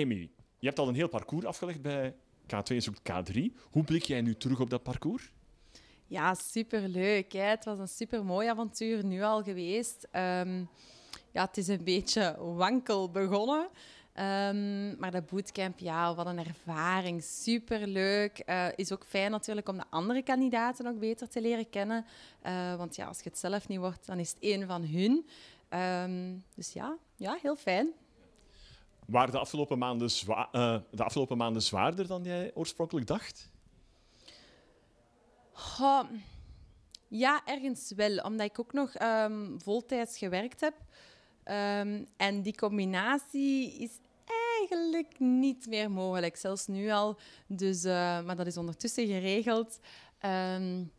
Amy, je hebt al een heel parcours afgelegd bij K2 zoekt K3. Hoe blik jij nu terug op dat parcours? Ja, superleuk. Het was een supermooi avontuur nu al geweest. Ehm, ja, het is een beetje wankel begonnen. Ehm, maar dat bootcamp, ja, wat een ervaring. Superleuk. Eh, is ook fijn natuurlijk om de andere kandidaten ook beter te leren kennen. Eh, want ja, als je het zelf niet wordt, dan is het één van hun. Ehm, dus ja, ja, heel fijn waren de afgelopen maanden, zwa eh, de afgelopen maanden zwaarder dan jij oorspronkelijk dacht? ja, ergens wel. Omdat ik ook nog um, voltijds gewerkt heb. Ehm, en die combinatie is eigenlijk niet meer mogelijk. Zelfs nu al. Dus, eh, maar dat is ondertussen geregeld. Um,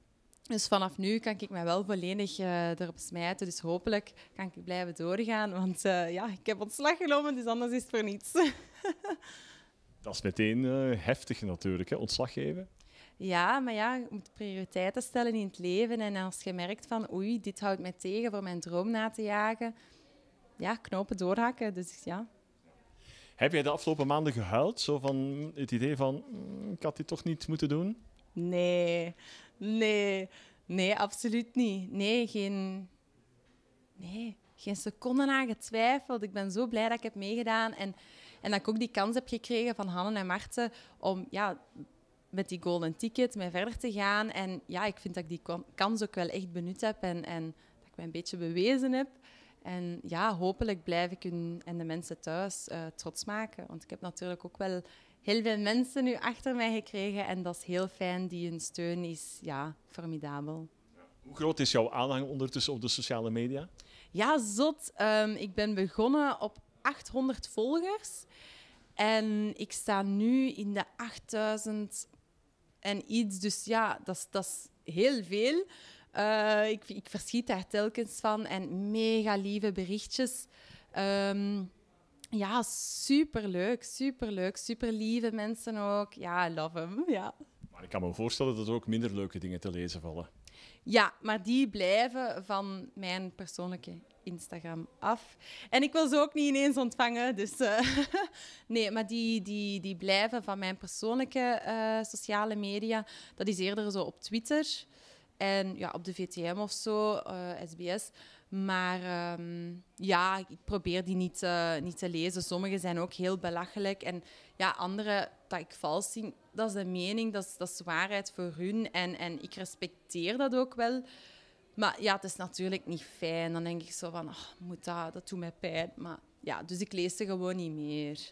dus vanaf nu kan ik mij wel volledig eh, erop smijten. Dus hopelijk kan ik blijven doorgaan. Want eh, ja, ik heb ontslag genomen, dus anders is het voor niets. dat is meteen eh, heftig natuurlijk, hè? ontslag geven. Ja, maar ja, je moet prioriteiten stellen in het leven. En als je merkt van oei, dit houdt mij tegen voor mijn droom na te jagen. Ja, knopen doorhakken. Dus ja, heb jij de afgelopen maanden gehuild? Zo van het idee van, mm, ik had dit toch niet moeten doen? Nee, nee, nee, absoluut niet. Nee, geen, nee, geen seconde aan getwijfeld. Ik ben zo blij dat ik heb meegedaan en, en dat ik ook die kans heb gekregen van Hanne en Marten om ja, met die golden ticket mee verder te gaan. En ja, ik vind dat ik die kans ook wel echt benut heb en, en dat ik mij een beetje bewezen heb. En ja, hopelijk blijf ik hun en de mensen thuis eh, trots maken. Want ik heb natuurlijk ook wel heel veel mensen nu achter mij gekregen. En dat is heel fijn. Die hun steun is ja, formidabel. Hoe groot is jouw aanhang ondertussen op de sociale media? Ja, zot. Ehm, ik ben begonnen op 800 volgers. En ik sta nu in de 8000 en iets. Dus ja, dat is heel veel. Eh, ik, ik, verschiet daar telkens van en mega lieve berichtjes. Um, ja, superleuk, superleuk. Super lieve mensen ook. Ja, love hem. Ja. Maar ik kan me voorstellen dat er ook minder leuke dingen te lezen vallen. Ja, maar die blijven van mijn persoonlijke Instagram af. En ik wil ze ook niet ineens ontvangen. Dus eh, nee, maar die, die, die blijven van mijn persoonlijke eh, sociale media. Dat is eerder zo op Twitter en ja, op de VTM of zo, SBS. Eh, maar ehm, ja, ik probeer die niet, eh, niet te lezen. Sommige zijn ook heel belachelijk. En ja, andere dat ik vals zie, dat is de mening, dat is, dat is waarheid voor hun. En, en ik respecteer dat ook wel. Maar ja, het is natuurlijk niet fijn. Dan denk ik zo van, oh, moet dat, dat doet mij pijn. Maar ja, dus ik lees ze gewoon niet meer.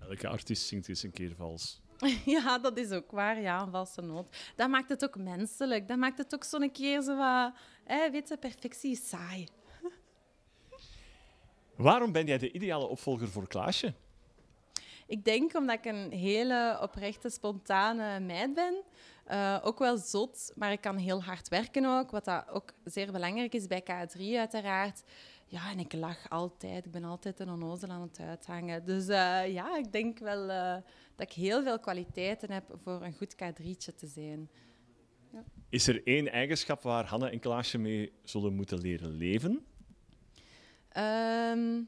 Elke artiest zingt eens een keer vals. ja, dat is ook waar. Ja, een valse noot. Dat maakt het ook menselijk. Dat maakt het ook zo'n keer zo wat Hey, weet perfectie is saai. Waarom ben jij de ideale opvolger voor Klaasje? Ik denk omdat ik een hele oprechte, spontane meid ben. Eh, ook wel zot, maar ik kan heel hard werken ook. Wat dat ook zeer belangrijk is bij K3 uiteraard. Ja, en ik lach altijd. Ik ben altijd een onnozel aan het uithangen. Dus eh, ja, ik denk wel eh, dat ik heel veel kwaliteiten heb voor een goed K3'tje te zijn. Is er één eigenschap waar Hanna en Klaasje mee zullen moeten leren leven? Ehm,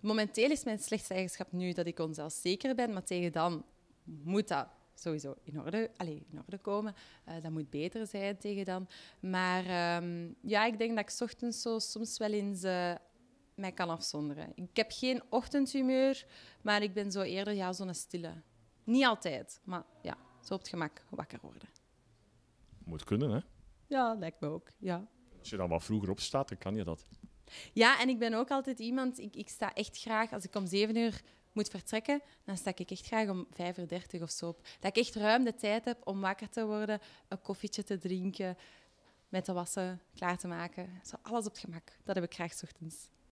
momenteel is mijn slechtste eigenschap nu dat ik onzelfzeker ben, maar tegen dan moet dat sowieso in orde, allez, in orde komen. Eh, dat moet beter zijn tegen dan. Maar ehm, ja, ik denk dat ik ochtends zo soms wel eens uh, mij kan afzonderen. Ik heb geen ochtendhumeur, maar ik ben zo eerder ja, zo'n stille. Niet altijd, maar ja, zo op het gemak wakker worden moet kunnen, hè? Ja, lijkt me ook, ja. Als je dan wat vroeger opstaat, dan kan je dat. Ja, en ik ben ook altijd iemand, ik, ik sta echt graag, als ik om zeven uur moet vertrekken, dan sta ik echt graag om uur dertig of zo op. Dat ik echt ruim de tijd heb om wakker te worden, een koffietje te drinken, met de wassen klaar te maken. Zo alles op het gemak. Dat heb ik graag ochtends.